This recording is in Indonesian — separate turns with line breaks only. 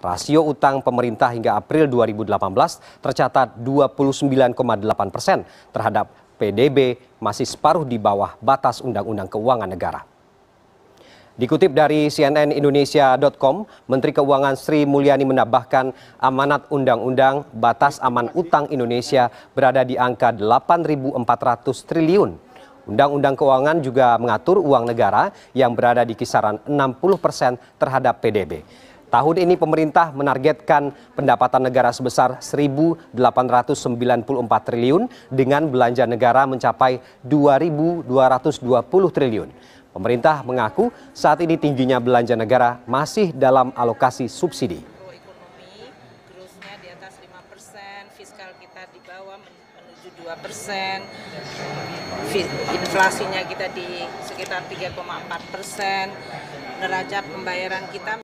Rasio utang pemerintah hingga April 2018 tercatat 29,8 persen terhadap PDB masih separuh di bawah batas Undang-Undang Keuangan Negara. Dikutip dari cnnindonesia.com, Menteri Keuangan Sri Mulyani menambahkan amanat undang-undang batas aman utang Indonesia berada di angka 8.400 triliun. Undang-Undang Keuangan juga mengatur uang negara yang berada di kisaran 60 persen terhadap PDB. Tahun ini pemerintah menargetkan pendapatan negara sebesar 1.894 triliun dengan belanja negara mencapai 2.220 triliun. Pemerintah mengaku saat ini tingginya belanja negara masih dalam alokasi subsidi. Ekonomi, di atas 5 persen, fiskal kita di bawah menuju 2 persen, inflasinya kita di sekitar 3,4 persen, neraca pembayaran kita